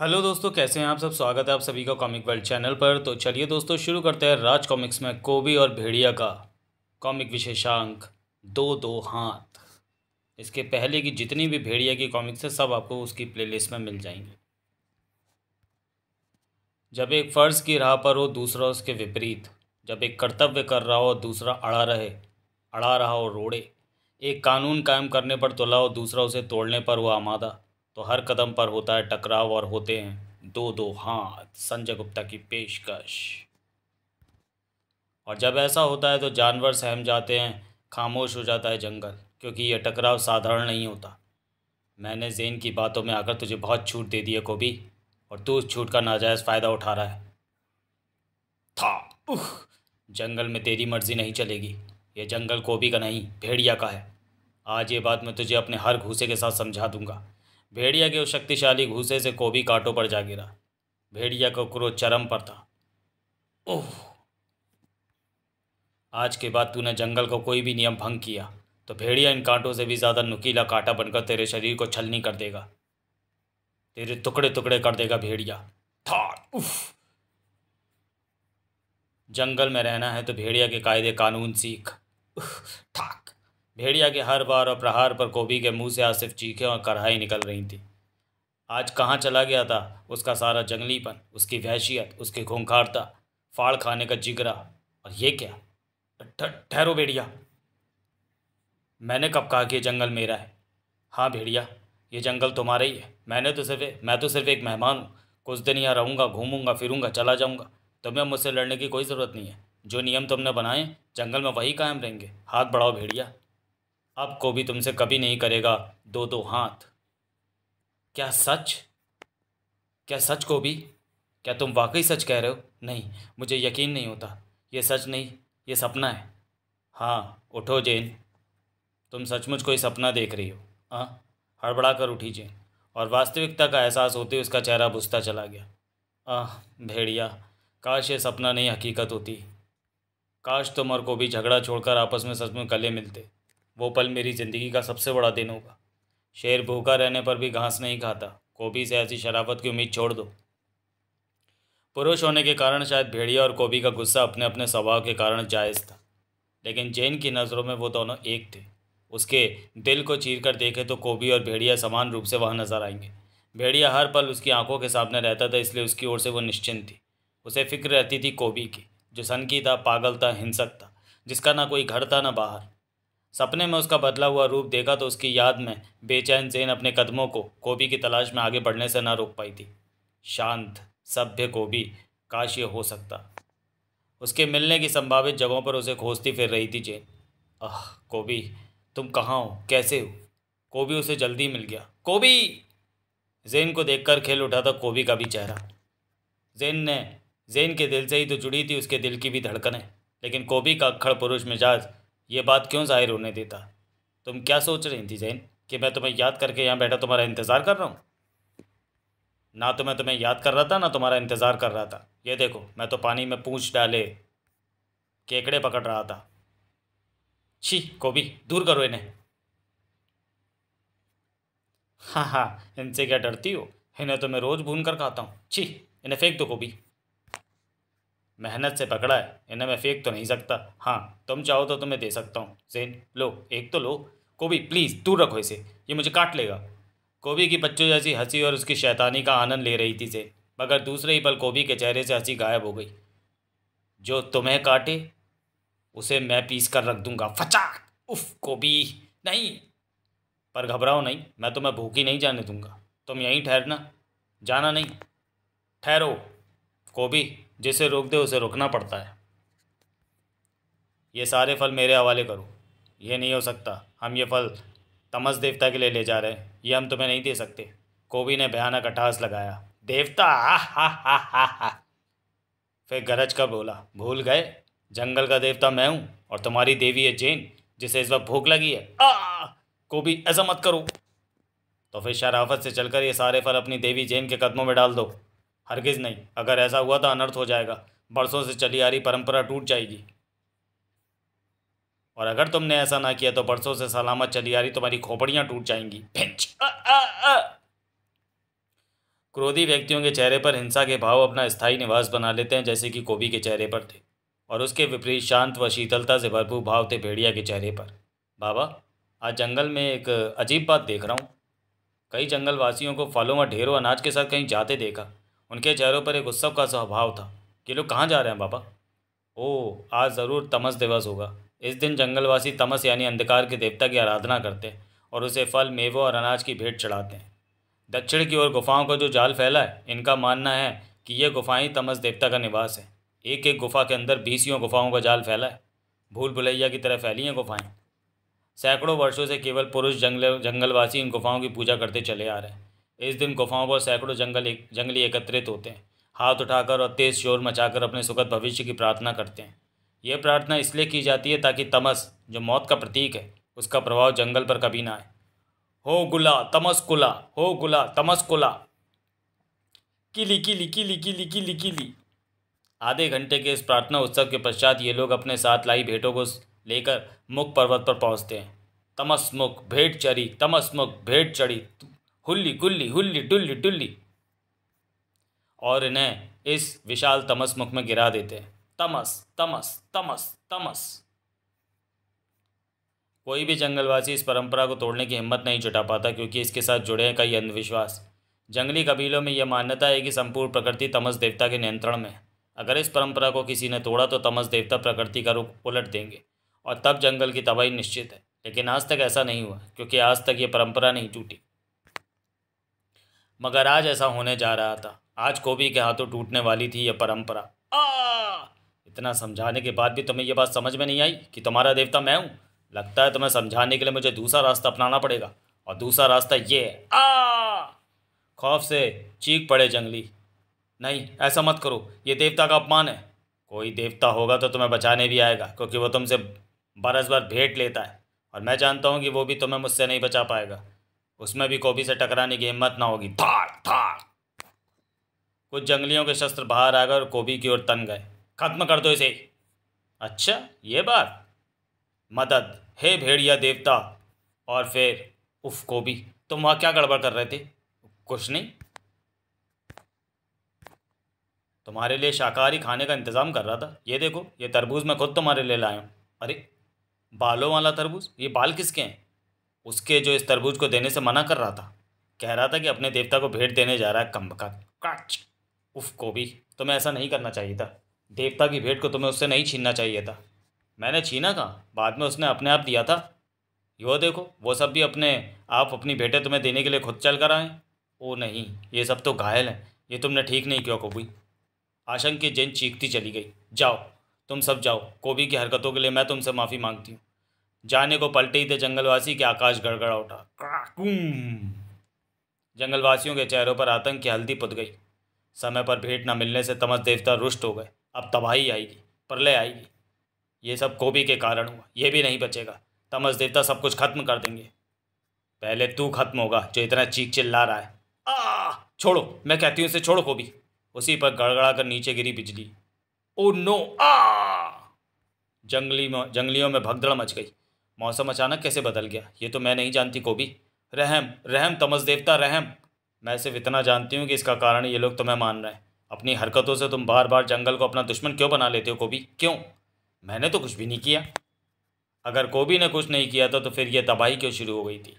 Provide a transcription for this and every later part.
hello दोस्तों कैसे हैं आप सब स्वागत है आप सभी का कॉमिक वर्ल्ड चैनल पर तो चलिए दोस्तों शुरू करते हैं राज कॉमिक्स में कोबी और भेड़िया का कॉमिक विशेषांक दो दो हाथ इसके पहले की जितनी भी भेड़िया की कॉमिक्स है सब आपको उसकी प्लेलिस्ट में मिल जाएंगी जब एक फ़र्ज की राह पर हो दूसरा उसके विपरीत जब एक कर्तव्य कर रहा हो दूसरा अड़ा रहे अड़ा रहा हो रोड़े एक कानून कायम करने पर तुला हो दूसरा उसे तोड़ने पर वो आमादा तो हर कदम पर होता है टकराव और होते हैं दो दो हाथ संजय गुप्ता की पेशकश और जब ऐसा होता है तो जानवर सहम जाते हैं खामोश हो जाता है जंगल क्योंकि यह टकराव साधारण नहीं होता मैंने जेन की बातों में आकर तुझे बहुत छूट दे दी है कोबी और तू उस छूट का नाजायज़ फ़ायदा उठा रहा है था उह जंगल में तेरी मर्जी नहीं चलेगी यह जंगल कोबी का नहीं भेड़िया का है आज ये बात मैं तुझे अपने हर घूसे के साथ समझा दूंगा भेड़िया के उस शक्तिशाली घूसे से कोबी कांटों पर जा गिरा भेड़िया का क्रोध चरम पर था ओह आज के बाद तूने जंगल का को कोई भी नियम भंग किया तो भेड़िया इन कांटों से भी ज़्यादा नुकीला कांटा बनकर तेरे शरीर को छलनी कर देगा तेरे टुकड़े टुकड़े कर देगा भेड़िया थार उफ जंगल में रहना है तो भेड़िया के कायदे कानून सीख थाक भेड़िया के हर बार और प्रहार पर कोबी के मुंह से आसिफ चीखें और कढ़ाई निकल रही थी आज कहाँ चला गया था उसका सारा जंगलीपन उसकी वहशियत उसकी खूंखारता फाड़ खाने का जिगरा और ये क्या ठहरो भेड़िया मैंने कब कहा कि जंगल मेरा है हाँ भेड़िया ये जंगल तुम्हारा ही है मैंने तो सिर्फ मैं तो सिर्फ एक मेहमान हूँ कुछ दिन यहाँ रहूँगा घूमूंगा फिरूँगा चला जाऊँगा तुम्हें मुझसे लड़ने की कोई ज़रूरत नहीं है जो नियम तुमने बनाए जंगल में वही कायम रहेंगे हाथ बढ़ाओ भेड़िया अब को भी तुमसे कभी नहीं करेगा दो दो हाथ क्या सच क्या सच को भी क्या तुम वाकई सच कह रहे हो नहीं मुझे यकीन नहीं होता ये सच नहीं ये सपना है हाँ उठो जैन तुम सचमुच कोई सपना देख रही हो हाँ हड़बड़ा कर उठी जैन और वास्तविकता का एहसास होते उसका चेहरा बुझता चला गया आह भेड़िया काश ये सपना नहीं हकीकत होती काश तुम और को भी झगड़ा छोड़कर आपस में सच में गले मिलते वो पल मेरी ज़िंदगी का सबसे बड़ा दिन होगा शेर भूखा रहने पर भी घास नहीं खाता कोबी से ऐसी शराफत की उम्मीद छोड़ दो पुरुष होने के कारण शायद भेड़िया और कोबी का गुस्सा अपने अपने स्वभाव के कारण जायज़ था लेकिन जैन की नज़रों में वो दोनों एक थे उसके दिल को चीर कर देखे तो कोबी और भेड़िया समान रूप से वहाँ नज़र आएंगे भेड़िया हर पल उसकी आंखों के सामने रहता था इसलिए उसकी ओर से वो निश्चिंत थी उसे फिक्र रहती थी कोबी की जो सनकी था पागल था हिंसक था जिसका ना कोई घर था ना बाहर सपने में उसका बदला हुआ रूप देखा तो उसकी याद में बेचैन जेन अपने कदमों को कोबी की तलाश में आगे बढ़ने से ना रोक पाई थी शांत सभ्य कोबी काश ये हो सकता उसके मिलने की संभावित जगहों पर उसे खोजती फिर रही थी जेन आह कोबी तुम कहाँ हो कैसे हो कोबी उसे जल्दी मिल गया कोबी जेन को देखकर खेल उठा था कोबी का भी चेहरा जेन ने जेन के दिल से ही तो जुड़ी थी उसके दिल की भी धड़कनें लेकिन कोबी का अक्खड़ पुरुष मिजाज ये बात क्यों जाहिर होने देता तुम क्या सोच रही थी जैन कि मैं तुम्हें याद करके यहाँ बैठा तुम्हारा इंतज़ार कर रहा हूँ ना तो मैं तुम्हें याद कर रहा था ना तुम्हारा इंतज़ार कर रहा था ये देखो मैं तो पानी में पूछ डाले केकड़े पकड़ रहा था छी कोबी दूर करो इन्हें हाँ हाँ इनसे क्या डरती हो इन्हें तो मैं रोज़ भून कर खाता हूँ छी इन्हें फेंक दो कोबी मेहनत से पकड़ा है इन्हें मैं फेंक तो नहीं सकता हाँ तुम चाहो तो तुम्हें दे सकता हूँ जेन लो एक तो लो कोबी प्लीज़ दूर रखो इसे ये मुझे काट लेगा कोबी की बच्चों जैसी हंसी और उसकी शैतानी का आनंद ले रही थी जेन मगर दूसरे ही पल कोबी के चेहरे से हंसी गायब हो गई जो तुम्हें काटे उसे मैं पीस कर रख दूंगा फचाक उफ कोबी नहीं पर घबराओ नहीं मैं तुम्हें भूखी नहीं जाने दूंगा तुम यहीं ठहरना जाना नहीं ठहरो कोबी जिसे रोक दे उसे रोकना पड़ता है ये सारे फल मेरे हवाले करो ये नहीं हो सकता हम ये फल तमस देवता के लिए ले जा रहे हैं ये हम तुम्हें नहीं दे सकते कोबी ने भयानक अटास लगाया देवता हा हा हा हा फिर गरज का बोला भूल गए जंगल का देवता मैं हूँ और तुम्हारी देवी है जैन जिसे इस वक्त भूख लगी है आ कोबी ऐसा मत करो तो फिर शराफत से चलकर ये सारे फल अपनी देवी जैन के कदमों में डाल दो हरगिज़ नहीं अगर ऐसा हुआ तो अनर्थ हो जाएगा बरसों से चली आ रही परंपरा टूट जाएगी और अगर तुमने ऐसा ना किया तो बरसों से सलामत चली आ रही तुम्हारी खोपड़ियाँ टूट जाएंगी क्रोधी व्यक्तियों के चेहरे पर हिंसा के भाव अपना स्थायी निवास बना लेते हैं जैसे कि कोबी के चेहरे पर थे और उसके विपरीत शांत व शीतलता से भरपूर भाव थे भेड़िया के चेहरे पर बाबा आज जंगल में एक अजीब बात देख रहा हूँ कई जंगलवासियों को फलों व ढेरों अनाज के साथ कहीं जाते देखा उनके चेहरों पर एक उत्सव का स्वभाव था कि लोग कहाँ जा रहे हैं बाबा ओ आज ज़रूर तमस दिवस होगा इस दिन जंगलवासी तमस यानी अंधकार के देवता की आराधना करते हैं और उसे फल मेवों और अनाज की भेंट चढ़ाते हैं दक्षिण की ओर गुफाओं का जो जाल फैला है इनका मानना है कि ये गुफाएं तमस देवता का निवास है एक एक गुफा के अंदर बीसियों गुफाओं का जाल फैला है भूल भुलैया की तरह फैली हैं गुफाएँ सैकड़ों वर्षों से केवल पुरुष जंगल जंगलवासी इन गुफाओं की पूजा करते चले आ रहे हैं इस दिन गुफाओं पर सैकड़ों जंगल एक, जंगली एकत्रित होते हैं हाथ उठाकर और तेज़ शोर मचाकर अपने सुखद भविष्य की प्रार्थना करते हैं यह प्रार्थना इसलिए की जाती है ताकि तमस जो मौत का प्रतीक है उसका प्रभाव जंगल पर कभी ना आए हो गुला तमस कुला हो गुला तमस कुला किली किली किली किली किली किली आधे घंटे के इस प्रार्थना उत्सव के पश्चात ये लोग अपने साथ लाई भेंटों को लेकर मुख पर्वत पर पहुंचते हैं तमस मुख भेंट चढ़ी मुख भेंट चढ़ी हुल्ली गुल्ली हुल्ली डुल्ली डुल्ली और इन्हें इस विशाल तमस मुख में गिरा देते हैं तमस तमस तमस तमस कोई भी जंगलवासी इस परंपरा को तोड़ने की हिम्मत नहीं जुटा पाता क्योंकि इसके साथ जुड़े हैं कई अंधविश्वास जंगली कबीलों में यह मान्यता है कि संपूर्ण प्रकृति तमस देवता के नियंत्रण में है अगर इस परंपरा को किसी ने तोड़ा तो तमस देवता प्रकृति का रूप उलट देंगे और तब जंगल की तबाही निश्चित है लेकिन आज तक ऐसा नहीं हुआ क्योंकि आज तक ये परंपरा नहीं टूटी मगर आज ऐसा होने जा रहा था आज कोबी के हाथों टूटने वाली थी यह परंपरा आ इतना समझाने के बाद भी तुम्हें यह बात समझ में नहीं आई कि तुम्हारा देवता मैं हूँ लगता है तुम्हें समझाने के लिए मुझे दूसरा रास्ता अपनाना पड़ेगा और दूसरा रास्ता ये है आ खौफ से चीख पड़े जंगली नहीं ऐसा मत करो ये देवता का अपमान है कोई देवता होगा तो तुम्हें बचाने भी आएगा क्योंकि वो तुमसे बरस बार भेंट लेता है और मैं जानता हूँ कि वो भी तुम्हें मुझसे नहीं बचा पाएगा उसमें भी कॉपी से टकराने की हिम्मत ना होगी धाड़ धाड़ कुछ जंगलियों के शस्त्र बाहर आ गए और कॉपी की ओर तन गए खत्म कर दो इसे अच्छा ये बात मदद हे भेड़िया देवता और फिर उफ कॉपी तुम वहाँ क्या गड़बड़ कर रहे थे कुछ नहीं तुम्हारे लिए शाकाहारी खाने का इंतज़ाम कर रहा था ये देखो ये तरबूज मैं खुद तुम्हारे लिए लाया हूँ अरे बालों वाला तरबूज ये बाल किसके हैं उसके जो इस तरबूज को देने से मना कर रहा था कह रहा था कि अपने देवता को भेंट देने जा रहा है का काच उफ को भी तुम्हें ऐसा नहीं करना चाहिए था देवता की भेंट को तुम्हें उससे नहीं छीनना चाहिए था मैंने छीना कहा बाद में उसने अपने आप दिया था यो देखो वो सब भी अपने आप अपनी बेटे तुम्हें देने के लिए खुद चल कर आए ओ नहीं ये सब तो घायल हैं ये तुमने ठीक नहीं किया कोबी आशंक की जैन चीखती चली गई जाओ तुम सब जाओ कोबी की हरकतों के लिए मैं तुमसे माफ़ी मांगती हूँ जाने को पलटे ही थे जंगलवासी के आकाश गड़गड़ा उठा जंगलवासियों के चेहरों पर आतंक की हल्दी पुत गई समय पर भेंट न मिलने से तमस देवता रुष्ट हो गए अब तबाही आएगी प्रलय आएगी ये सब कोबी के कारण हुआ ये भी नहीं बचेगा तमस देवता सब कुछ खत्म कर देंगे पहले तू खत्म होगा जो इतना चीख चिल्ला रहा है आ छोड़ो मैं कहती हूँ इसे छोड़ो कोबी उसी पर गड़गड़ा कर नीचे गिरी बिजली ओ नो आ जंगली जंगलियों में भगदड़ मच गई मौसम अचानक कैसे बदल गया ये तो मैं नहीं जानती कोबी रहम रहम तमस देवता रहम मैं सिर्फ इतना जानती हूँ कि इसका कारण ये लोग तुम्हें मान रहे हैं अपनी हरकतों से तुम बार बार जंगल को अपना दुश्मन क्यों बना लेते हो कोबी क्यों मैंने तो कुछ भी नहीं किया अगर कोबी ने कुछ नहीं किया था तो फिर ये तबाही क्यों शुरू हो गई थी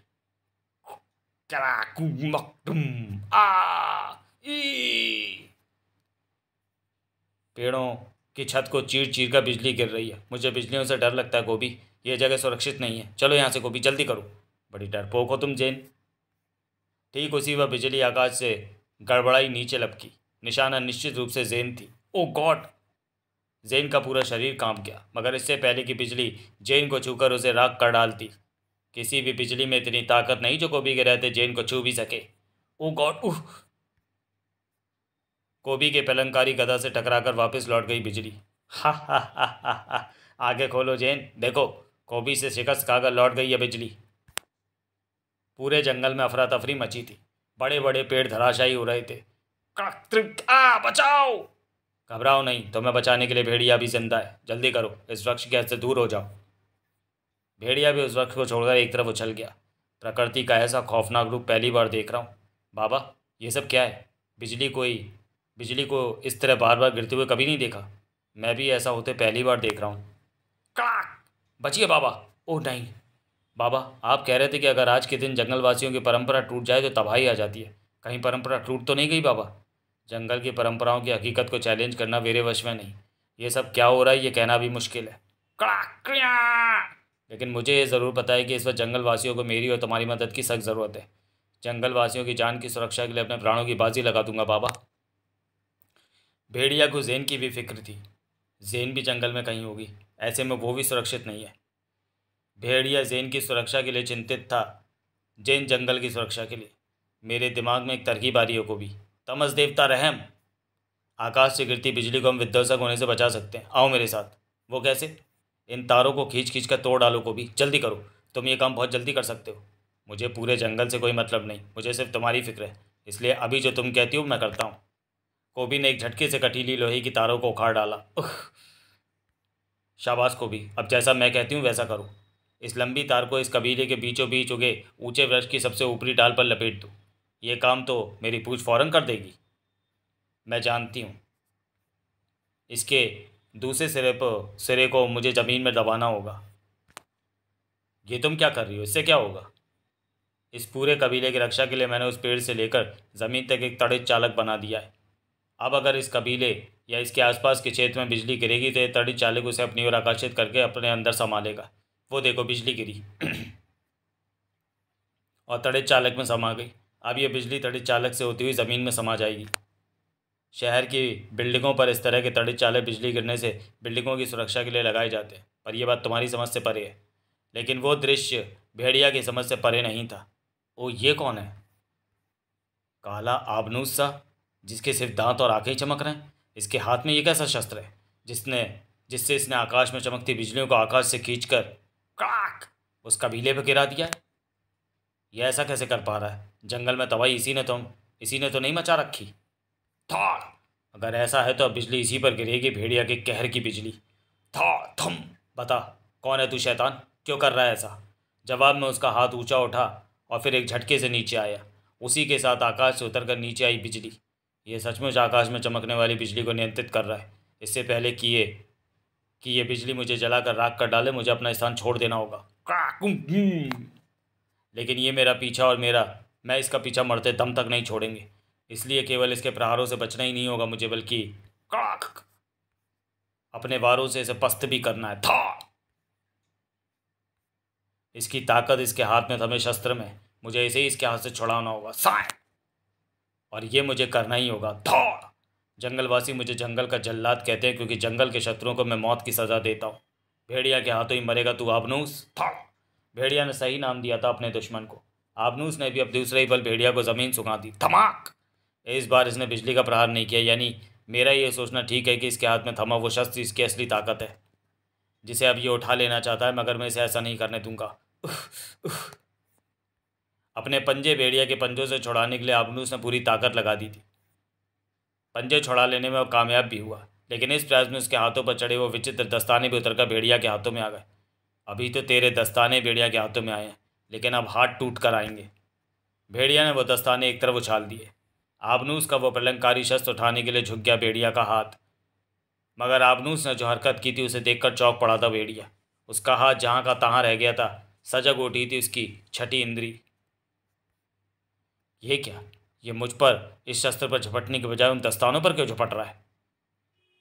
आ पेड़ों की छत को चीर चीर कर बिजली गिर रही है मुझे बिजलियों से डर लगता है गोभी ये जगह सुरक्षित नहीं है चलो यहाँ से गोपी जल्दी करो बड़ी डरपोक हो तुम जैन ठीक उसी वह बिजली आकाश से गड़बड़ाई नीचे लपकी निशाना निश्चित रूप से जैन थी ओ गॉड जैन का पूरा शरीर कांप गया मगर इससे पहले कि बिजली जैन को छूकर उसे राख कर डालती किसी भी बिजली में इतनी ताकत नहीं जो गोभी के रहते जैन को छू भी सके ओ गॉड उह कोबी के पलंकारी गदा से टकराकर वापस लौट गई बिजली हा हा हा हा हा आगे खोलो जैन देखो कौबी से शिकस्त खाकर लौट गई है बिजली पूरे जंगल में अफरा तफरी मची थी बड़े बड़े पेड़ धराशायी हो रहे थे आ बचाओ घबराओ नहीं तुम्हें बचाने के लिए भेड़िया भी जिंदा है जल्दी करो इस वृक्ष के से दूर हो जाओ भेड़िया भी उस वृक्ष को छोड़कर एक तरफ उछल गया प्रकृति का ऐसा खौफनाक रूप पहली बार देख रहा हूँ बाबा ये सब क्या है बिजली कोई बिजली को इस तरह बार बार गिरते हुए कभी नहीं देखा मैं भी ऐसा होते पहली बार देख रहा हूँ बचिए बाबा ओ नहीं बाबा आप कह रहे थे कि अगर आज के दिन जंगलवासियों की परंपरा टूट जाए तो तबाही आ जाती है कहीं परंपरा टूट तो नहीं गई बाबा जंगल की परंपराओं की हकीकत को चैलेंज करना मेरे वश में नहीं ये सब क्या हो रहा है ये कहना भी मुश्किल है लेकिन मुझे ये ज़रूर पता है कि इस वक्त जंगलवासियों को मेरी और तुम्हारी मदद की सख्त ज़रूरत है जंगलवासियों की जान की सुरक्षा के लिए अपने प्राणों की बाजी लगा दूंगा बाबा भेड़िया को जैन की भी फिक्र थी जैन भी जंगल में कहीं होगी ऐसे में वो भी सुरक्षित नहीं है भेड़िया जैन की सुरक्षा के लिए चिंतित था जैन जंगल की सुरक्षा के लिए मेरे दिमाग में एक तरकीब आ रही है को भी तमस देवता रहम आकाश से गिरती बिजली को हम विध्वंसक होने से बचा सकते हैं आओ मेरे साथ वो कैसे इन तारों को खींच खींच कर तोड़ डालो को भी जल्दी करो तुम ये काम बहुत जल्दी कर सकते हो मुझे पूरे जंगल से कोई मतलब नहीं मुझे सिर्फ तुम्हारी फिक्र है इसलिए अभी जो तुम कहती हो मैं करता हूँ कोबी ने एक झटके से कटीली लोहे की तारों को उखाड़ डाला शाबाश को भी अब जैसा मैं कहती हूँ वैसा करो इस लंबी तार को इस कबीले के बीचों बीच उगे ऊँचे वृक्ष की सबसे ऊपरी डाल पर लपेट दो ये काम तो मेरी पूछ फौरन कर देगी मैं जानती हूँ इसके दूसरे सिरे पर सिरे को मुझे ज़मीन में दबाना होगा ये तुम क्या कर रही हो इससे क्या होगा इस पूरे कबीले की रक्षा के लिए मैंने उस पेड़ से लेकर ज़मीन तक एक तड़ित चालक बना दिया है अब अगर इस कबीले या इसके आसपास के क्षेत्र में बिजली गिरेगी तो तड़ी चालक उसे अपनी ओर आकर्षित करके अपने अंदर संभालेगा वो देखो बिजली गिरी और तड़ित चालक में समा गई अब यह बिजली तड़ित चालक से होती हुई ज़मीन में समा जाएगी शहर की बिल्डिंगों पर इस तरह के तड़ित चालक बिजली गिरने से बिल्डिंगों की सुरक्षा के लिए लगाए जाते हैं पर यह बात तुम्हारी समझ से परे है लेकिन वो दृश्य भेड़िया की समझ से परे नहीं था ओ ये कौन है काला आबनूस सा जिसके सिर्फ दांत और आंखें ही चमक रहे हैं इसके हाथ में ये कैसा शस्त्र है जिसने जिससे इसने आकाश में चमकती बिजलियों को आकाश से खींच कर क्राक उस कबीले पर गिरा दिया है यह ऐसा कैसे कर पा रहा है जंगल में तबाही तो इसी ने तो इसी ने तो नहीं मचा रखी थार अगर ऐसा है तो अब बिजली इसी पर गिरेगी भेड़िया के कहर की बिजली था थम बता कौन है तू शैतान क्यों कर रहा है ऐसा जवाब में उसका हाथ ऊंचा उठा और फिर एक झटके से नीचे आया उसी के साथ आकाश से उतर कर नीचे आई बिजली ये सचमुच आकाश में चमकने वाली बिजली को नियंत्रित कर रहा है इससे पहले कि ये कि ये बिजली मुझे जलाकर राख कर डाले मुझे अपना स्थान छोड़ देना होगा लेकिन ये मेरा पीछा और मेरा मैं इसका पीछा मरते दम तक नहीं छोड़ेंगे इसलिए केवल इसके प्रहारों से बचना ही नहीं होगा मुझे बल्कि अपने वारों से इसे पस्त भी करना है था इसकी ताकत इसके हाथ में थमे शस्त्र में मुझे इसे ही इसके हाथ से छुड़ाना होगा साय और ये मुझे करना ही होगा दौड़ जंगलवासी मुझे जंगल का जल्लाद कहते हैं क्योंकि जंगल के शत्रुओं को मैं मौत की सज़ा देता हूँ भेड़िया के हाथों ही मरेगा तू आबनूस दौड़ भेड़िया ने सही नाम दिया था अपने दुश्मन को आबनूस ने भी अब दूसरे ही बल भेड़िया को ज़मीन सुखा दी धमाक इस बार इसने बिजली का प्रहार नहीं किया यानी मेरा ये सोचना ठीक है कि इसके हाथ में थमा वो शस्त्र इसकी असली ताकत है जिसे अब ये उठा लेना चाहता है मगर मैं इसे ऐसा नहीं करने दूंगा अपने पंजे भेड़िया के पंजों से छुड़ाने के लिए आबनूस ने पूरी ताकत लगा दी थी पंजे छुड़ा लेने में वो कामयाब भी हुआ लेकिन इस प्रयास में उसके हाथों पर चढ़े वो विचित्र दस्ताने भी उतरकर भेड़िया के हाथों में आ गए अभी तो तेरे दस्ताने भेड़िया के हाथों में आए हैं लेकिन अब हाथ टूट कर आएंगे भेड़िया ने वो दस्ताने एक तरफ उछाल दिए आबनूस का वो पलंगकारी शस्त्र उठाने के लिए झुक गया भेड़िया का हाथ मगर आबनूस ने जो हरकत की थी उसे देखकर चौक पड़ा था भेड़िया उसका हाथ जहाँ का तहाँ रह गया था सजग उठी थी उसकी छठी इंद्री ये क्या ये मुझ पर इस शस्त्र पर झपटने के बजाय उन दस्तानों पर क्यों झपट रहा है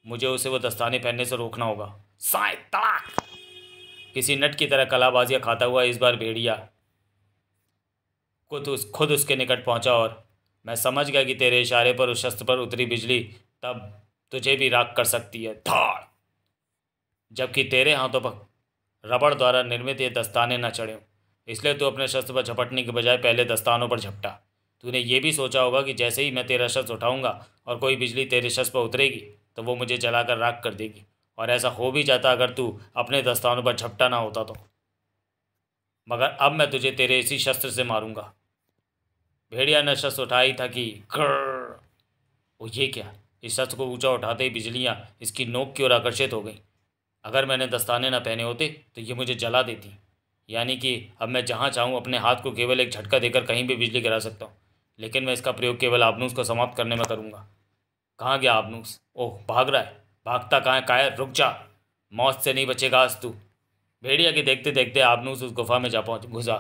मुझे उसे वो दस्ताने पहनने से रोकना होगा साय तड़ाक किसी नट की तरह कलाबाजिया खाता हुआ इस बार भेड़िया खुद उस खुद उसके निकट पहुंचा और मैं समझ गया कि तेरे इशारे पर उस शस्त्र पर उतरी बिजली तब तुझे भी राख कर सकती है धाड़ जबकि तेरे हाथों पर रबड़ द्वारा निर्मित ये दस्ताने न चढ़े इसलिए तू अपने शस्त्र पर झपटने के बजाय पहले दस्तानों पर झपटा तूने ये भी सोचा होगा कि जैसे ही मैं तेरा शस्त्र उठाऊंगा और कोई बिजली तेरे शस्त्र पर उतरेगी तो वो मुझे जलाकर राख कर देगी और ऐसा हो भी जाता अगर तू अपने दस्तानों पर झपटा ना होता तो मगर अब मैं तुझे तेरे इसी शस्त्र से मारूंगा भेड़िया ने शस्त्र उठाई था कि वो ये क्या इस शस्त्र को ऊँचा उठाते ही बिजलियाँ इसकी नोक की ओर आकर्षित हो गई अगर मैंने दस्ताने ना पहने होते तो ये मुझे जला देती यानी कि अब मैं जहाँ चाहूँ अपने हाथ को केवल एक झटका देकर कहीं भी बिजली गिरा सकता हूँ लेकिन मैं इसका प्रयोग केवल आबनूस को समाप्त करने में करूँगा कहाँ गया आबनूस ओह भाग रहा है भागता कहाँ कायर रुक जा मौत से नहीं बचेगा आज तू भेड़िया के देखते देखते आबनूस उस गुफा में जा पहुँच घुसा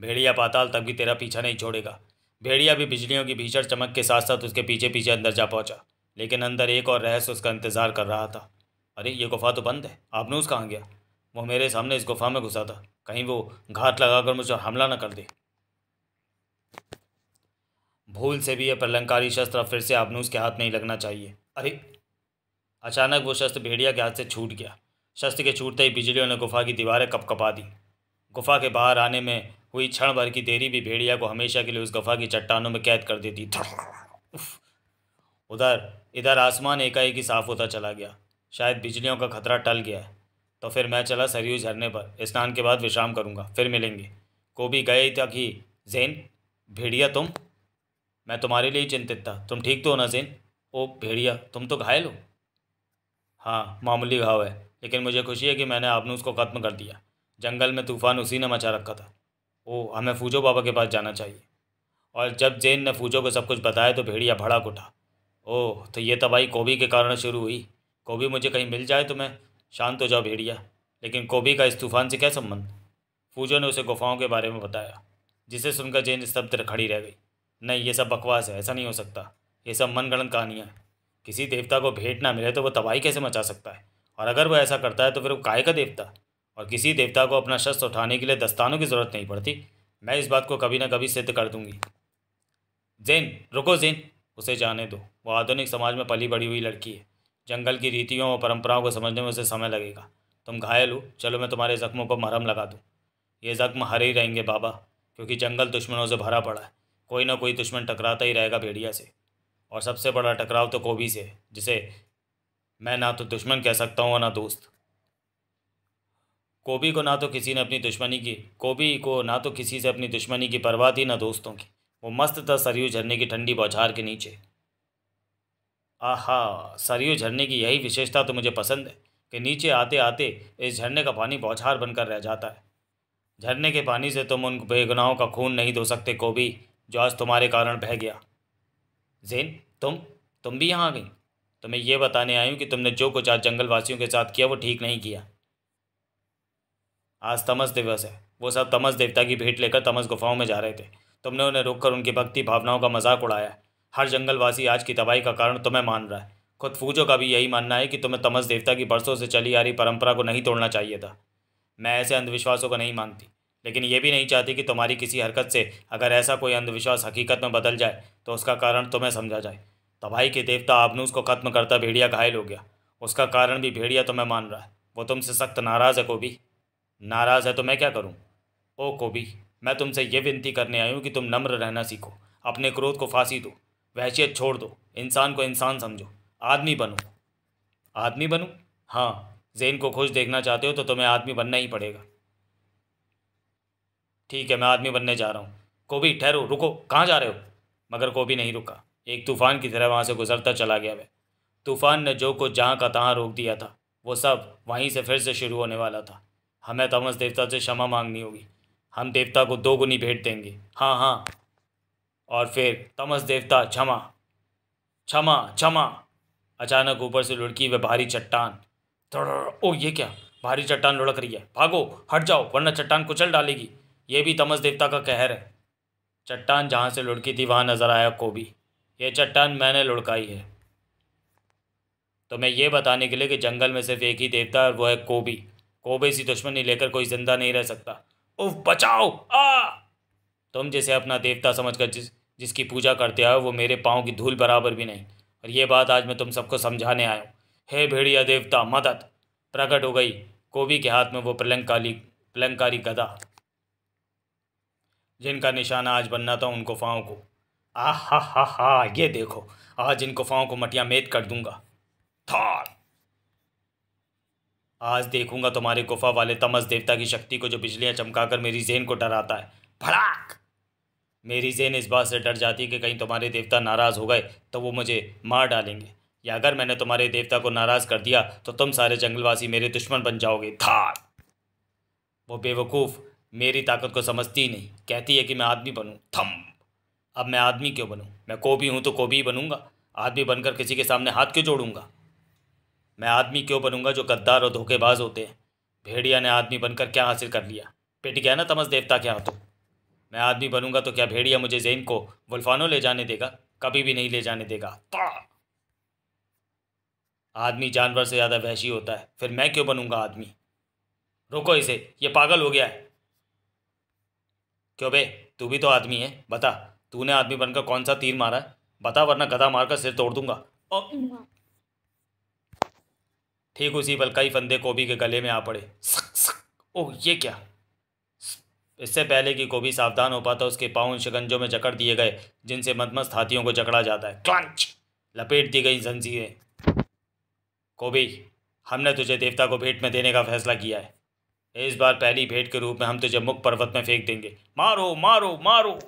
भेड़िया पाताल तब भी तेरा पीछा नहीं छोड़ेगा भेड़िया भी बिजलियों की भीषण चमक के साथ साथ उसके पीछे पीछे अंदर जा पहुँचा लेकिन अंदर एक और रहस्य उसका इंतज़ार कर रहा था अरे ये गुफा तो बंद है आबनूस कहाँ गया वो मेरे सामने इस गुफा में घुसा था कहीं वो घात लगाकर मुझे हमला न कर दे भूल से भी यह प्रलंकारी शस्त्र फिर से आपने के हाथ नहीं लगना चाहिए अरे अचानक वो शस्त्र भेड़िया के हाथ से छूट गया शस्त्र के छूटते ही बिजलियों ने गुफा की दीवारें कपकपा दी गुफा के बाहर आने में हुई क्षण भर की देरी भी भेड़िया को हमेशा के लिए उस गुफा की चट्टानों में कैद कर देती उधर इधर आसमान एकाएक साफ होता चला गया शायद बिजलियों का खतरा टल गया है तो फिर मैं चला सरयू झरने पर स्नान के बाद विश्राम करूँगा फिर मिलेंगे को भी गए था कि जैन भेड़िया तुम मैं तुम्हारे लिए चिंतित था तुम ठीक तो हो ना सेन ओ भेड़िया तुम तो घायल हो हाँ मामूली घाव है लेकिन मुझे खुशी है कि मैंने आपने उसको ख़त्म कर दिया जंगल में तूफान उसी ने मचा रखा था ओ हमें फूजो बाबा के पास जाना चाहिए और जब जैन ने फूजो को सब कुछ बताया तो भेड़िया भड़ा उठा ओह तो ये तबाही कोबी के कारण शुरू हुई कोबी मुझे कहीं मिल जाए तो मैं शांत हो जाओ भेड़िया लेकिन कोबी का इस तूफान से क्या संबंध फूजो ने उसे गुफाओं के बारे में बताया जिसे सुनकर जैन स्तब्ध खड़ी रह गई नहीं ये सब बकवास है ऐसा नहीं हो सकता ये सब मनगणन कहानियाँ हैं किसी देवता को भेंट ना मिले तो वो तबाही कैसे मचा सकता है और अगर वो ऐसा करता है तो फिर वो काय का देवता और किसी देवता को अपना शस्त्र उठाने के लिए दस्तानों की ज़रूरत नहीं पड़ती मैं इस बात को कभी ना कभी सिद्ध कर दूंगी जैन रुको जैन उसे जाने दो वो आधुनिक समाज में पली बड़ी हुई लड़की है जंगल की रीतियों और परंपराओं को समझने में उसे समय लगेगा तुम घायल हो चलो मैं तुम्हारे ज़ख्मों को मरहम लगा दूँ ये ज़ख्म हरे ही रहेंगे बाबा क्योंकि जंगल दुश्मनों से भरा पड़ा है कोई ना कोई दुश्मन टकराता ही रहेगा भेड़िया से और सबसे बड़ा टकराव तो कोबी से जिसे मैं ना तो दुश्मन कह सकता हूँ और ना दोस्त कोबी को ना तो किसी ने अपनी दुश्मनी की कोबी को ना तो किसी से अपनी दुश्मनी की परवाह थी ना दोस्तों की वो मस्त था सरयू झरने की ठंडी बौछार के नीचे आहा सरयू झरने की यही विशेषता तो मुझे पसंद है कि नीचे आते आते इस झरने का पानी बौछार बनकर रह जाता है झरने के पानी से तुम उन बेगुनाहों का खून नहीं धो सकते कोबी जो आज तुम्हारे कारण बह गया जेन तुम तुम भी यहाँ आ गई तो मैं ये बताने आई हूँ कि तुमने जो कुछ आज जंगलवासियों के साथ किया वो ठीक नहीं किया आज तमस दिवस है वो सब तमस देवता की भेंट लेकर तमस गुफाओं में जा रहे थे तुमने उन्हें रोककर उनकी भक्ति भावनाओं का मजाक उड़ाया हर जंगलवासी आज की तबाही का कारण तुम्हें मान रहा है खुद फूजो का भी यही मानना है कि तुम्हें तमस देवता की बरसों से चली आ रही परंपरा को नहीं तोड़ना चाहिए था मैं ऐसे अंधविश्वासों को नहीं मानती लेकिन ये भी नहीं चाहती कि तुम्हारी किसी हरकत से अगर ऐसा कोई अंधविश्वास हकीकत में बदल जाए तो उसका कारण तुम्हें समझा जाए तबाही के देवता आबनूस को ख़त्म करता भेड़िया घायल हो गया उसका कारण भी भेड़िया तुम्हें तो मान रहा है वो तुमसे सख्त नाराज़ है कोबी नाराज़ है तो मैं क्या करूँ ओ कोबी मैं तुमसे ये विनती करने आई हूँ कि तुम नम्र रहना सीखो अपने क्रोध को फांसी दो वहशियत छोड़ दो इंसान को इंसान समझो आदमी बनो आदमी बनूँ हाँ जेन को खुश देखना चाहते हो तो तुम्हें आदमी बनना ही पड़ेगा ठीक है मैं आदमी बनने जा रहा हूँ कोबी ठहरो रुको कहाँ जा रहे हो मगर कोबी नहीं रुका एक तूफ़ान की तरह वहाँ से गुजरता चला गया वह तूफ़ान ने जो कुछ जहाँ का तहाँ रोक दिया था वो सब वहीं से फिर से शुरू होने वाला था हमें तमस तो देवता से क्षमा मांगनी होगी हम देवता को दो गुनी भेंट देंगे हाँ हाँ और फिर तमस देवता क्षमा क्षमा क्षमा अचानक ऊपर से लुढ़की वह भारी चट्टान ओ ये क्या भारी चट्टान लुढ़क रही है भागो हट जाओ वरना चट्टान कुचल डालेगी यह भी तमस देवता का कहर है चट्टान जहाँ से लुढ़की थी वहाँ नज़र आया भी यह चट्टान मैंने लुढ़काई है तो मैं ये बताने के लिए कि जंगल में सिर्फ एक ही देवता है और वो है कोबी कोबे सी दुश्मनी लेकर कोई ज़िंदा नहीं रह सकता उफ बचाओ आ तुम जिसे अपना देवता समझकर जिस जिसकी पूजा करते आओ वो मेरे पाँव की धूल बराबर भी नहीं और ये बात आज मैं तुम सबको समझाने आया हूँ हे भेड़िया देवता मदद प्रकट हो गई कोबी के हाथ में वो प्रलंकाली प्रलंकारी गदा जिनका निशाना आज बनना था उन गुफाओं को आ हा हा हा ये देखो आज इन गुफाओं को मटिया मेद कर दूंगा थार आज देखूंगा तुम्हारे गुफा वाले तमस देवता की शक्ति को जो बिजलियां चमकाकर मेरी जेन को डराता है भड़ाक मेरी जेन इस बात से डर जाती है कि कहीं तुम्हारे देवता नाराज़ हो गए तो वो मुझे मार डालेंगे या अगर मैंने तुम्हारे देवता को नाराज़ कर दिया तो तुम सारे जंगलवासी मेरे दुश्मन बन जाओगे थार वो बेवकूफ़ मेरी ताकत को समझती ही नहीं कहती है कि मैं आदमी बनूँ थम अब मैं आदमी क्यों बनूँ मैं को भी हूँ तो को भी बनूँगा आदमी बनकर किसी के सामने हाथ क्यों जोड़ूँगा मैं आदमी क्यों बनूँगा जो गद्दार और धोखेबाज होते हैं भेड़िया ने आदमी बनकर क्या हासिल कर लिया पिट गया ना तमस देवता क्या हाथों मैं आदमी बनूंगा तो क्या भेड़िया मुझे जैन को वुल्फानो ले जाने देगा कभी भी नहीं ले जाने देगा आदमी जानवर से ज़्यादा वहशी होता है फिर मैं क्यों बनूंगा आदमी रोको इसे ये पागल हो गया है क्यों बे तू भी तो आदमी है बता तूने आदमी बनकर कौन सा तीर मारा है बता वरना गधा मारकर सिर तोड़ दूंगा ठीक उसी पल कई फंदे कोबी के गले में आ पड़े ओह ये क्या इससे पहले कि कोबी सावधान हो पाता उसके पाँव उन शिकंजों में जकड़ दिए गए जिनसे मदमस्त हाथियों को जकड़ा जाता है क्लांच लपेट दी गई जंजीरें कोबी हमने तुझे देवता को भेंट में देने का फैसला किया है इस बार पहली भेंट के रूप में हम तुझे मुख पर्वत में फेंक देंगे मारो मारो मारो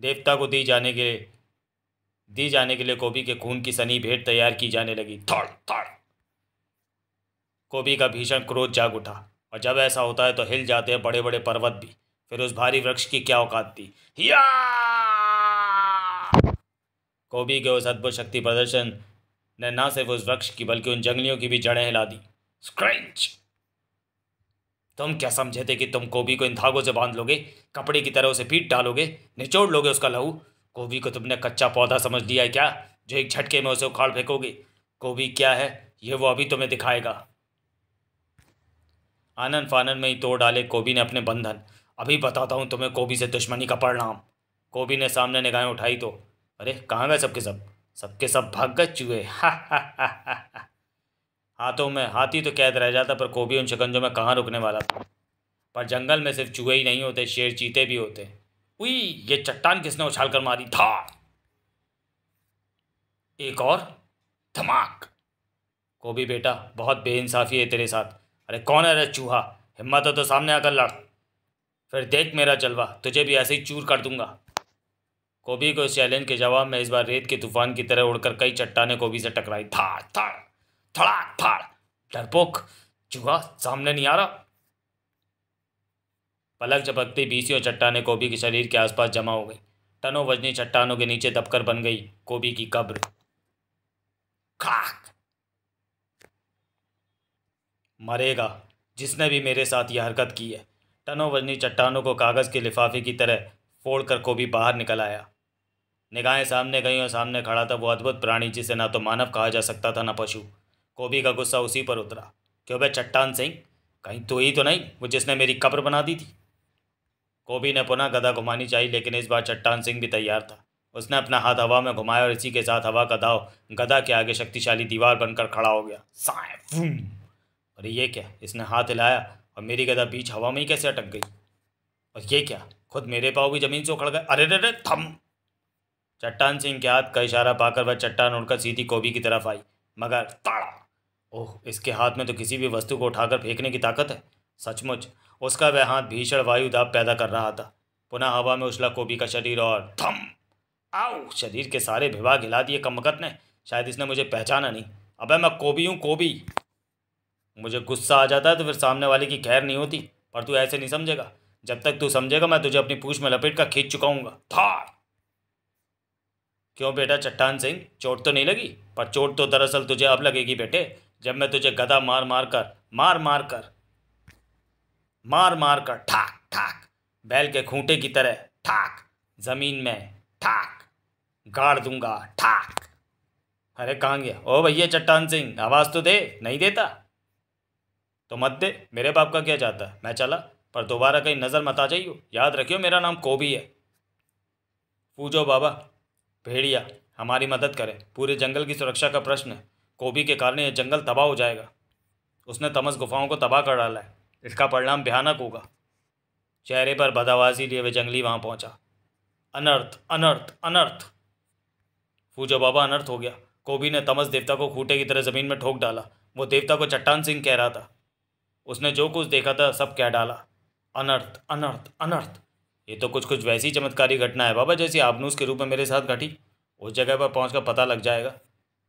देवता को दी जाने के दी जाने के लिए कोबी के खून की सनी भेंट तैयार की जाने लगी थड़ थड़ कोबी का भीषण क्रोध जाग उठा और जब ऐसा होता है तो हिल जाते हैं बड़े बड़े पर्वत भी फिर उस भारी वृक्ष की क्या औकात थी कोबी के उस अद्भुत शक्ति प्रदर्शन ने ना सिर्फ उस वृक्ष की बल्कि उन जंगलियों की भी जड़ें हिला दी स्क्रेंच तुम क्या समझे थे कि तुम कोबी को इन धागों से बांध लोगे कपड़े की तरह उसे पीट डालोगे निचोड़ लोगे उसका लहू कोबी को तुमने कच्चा पौधा समझ लिया है क्या जो एक झटके में उसे उखाड़ फेंकोगे कोबी क्या है ये वो अभी तुम्हें दिखाएगा आनंद फानन में ही तोड़ डाले कोबी ने अपने बंधन अभी बताता हूँ तुम्हें कोबी से दुश्मनी का परिणाम कोबी ने सामने निगाहें उठाई तो अरे कहाँ गए सबके सब सबके सब भाग गए चूहे हा हा हा हा हाथों में हाथी तो कैद रह जाता पर कोबी उन शिकंजों में कहाँ रुकने वाला था पर जंगल में सिर्फ चूहे ही नहीं होते शेर चीते भी होते उई ये चट्टान किसने उछाल कर मारी था एक और धमाक कोबी बेटा बहुत बेइंसाफ़ी है तेरे साथ अरे कौन है रे चूहा हिम्मत हो तो सामने आकर लड़ फिर देख मेरा जलवा तुझे भी ऐसे ही चूर कर दूंगा कोबी को इस चैलेंज के जवाब में इस बार रेत के तूफान की तरह उड़कर कई चट्टाने कोबी से टकराई था था थड़ाक फाड़ डरपोक चूहा सामने नहीं आ रहा पलक झपकती बीसी और चट्टाने कोबी के शरीर के आसपास जमा हो गई टनों वजनी चट्टानों के नीचे दबकर बन गई कोबी की कब्र खाक मरेगा जिसने भी मेरे साथ यह हरकत की है टनों वजनी चट्टानों को कागज़ के लिफाफे की तरह फोड़ कर कोबी बाहर निकल आया निगाहें सामने गई और सामने खड़ा था वो अद्भुत प्राणी जिसे ना तो मानव कहा जा सकता था ना पशु कोबी का गुस्सा उसी पर उतरा क्यों भाई चट्टान सिंह कहीं तो ही तो नहीं वो जिसने मेरी कब्र बना दी थी कोबी ने पुनः गदा घुमानी चाहिए लेकिन इस बार चट्टान सिंह भी तैयार था उसने अपना हाथ हवा में घुमाया और इसी के साथ हवा का दाव गदा के आगे शक्तिशाली दीवार बनकर खड़ा हो गया साए अरे ये क्या इसने हाथ हिलाया और मेरी गदा बीच हवा में ही कैसे अटक गई और ये क्या खुद मेरे पाँव भी जमीन से उखड़ गए अरे रे रे थम चट्टान सिंह के हाथ का इशारा पाकर वह चट्टान उड़कर सीधी कोबी की तरफ आई मगर ताड़ा ओह इसके हाथ में तो किसी भी वस्तु को उठाकर फेंकने की ताकत है सचमुच उसका वह हाथ भीषण वायु दाब पैदा कर रहा था पुनः हवा में उछला कोबी का शरीर और थम आओ शरीर के सारे विभाग हिला दिए कमकत ने शायद इसने मुझे पहचाना नहीं अब मैं कोबी हूँ कोबी मुझे गुस्सा आ जाता है तो फिर सामने वाले की खैर नहीं होती पर तू ऐसे नहीं समझेगा जब तक तू समझेगा मैं तुझे अपनी पूछ में लपेट कर खींच चुकाऊंगा था क्यों बेटा चट्टान सिंह चोट तो नहीं लगी पर चोट तो दरअसल तुझे अब लगेगी बेटे जब मैं तुझे गदा मार मार कर मार मार कर मार मार कर ठाक ठाक बैल के खूंटे की तरह ठाक जमीन में ठाक गाड़ दूंगा ठाक अरे कहाँ गया ओ भैया चट्टान सिंह आवाज़ तो दे नहीं देता तो मत दे मेरे बाप का क्या जाता है मैं चला पर दोबारा कहीं नज़र मत आ जाइयो याद रखियो मेरा नाम कोबी है पूजो बाबा भेड़िया हमारी मदद करें पूरे जंगल की सुरक्षा का प्रश्न है कोबी के कारण यह जंगल तबाह हो जाएगा उसने तमस गुफाओं को तबाह कर डाला है इसका परिणाम भयानक होगा चेहरे पर बदावाजी लिए वे जंगली वहाँ पहुँचा अनर्थ अनर्थ अनर्थ फूजो बाबा अनर्थ हो गया कोबी ने तमस देवता को खूटे की तरह ज़मीन में ठोक डाला वो देवता को चट्टान सिंह कह रहा था उसने जो कुछ देखा था सब कह डाला अनर्थ अनर्थ अनर्थ ये तो कुछ कुछ वैसी चमत्कारी घटना है बाबा जैसी आबनूस के रूप में मेरे साथ घटी उस जगह पर पहुँच पता लग जाएगा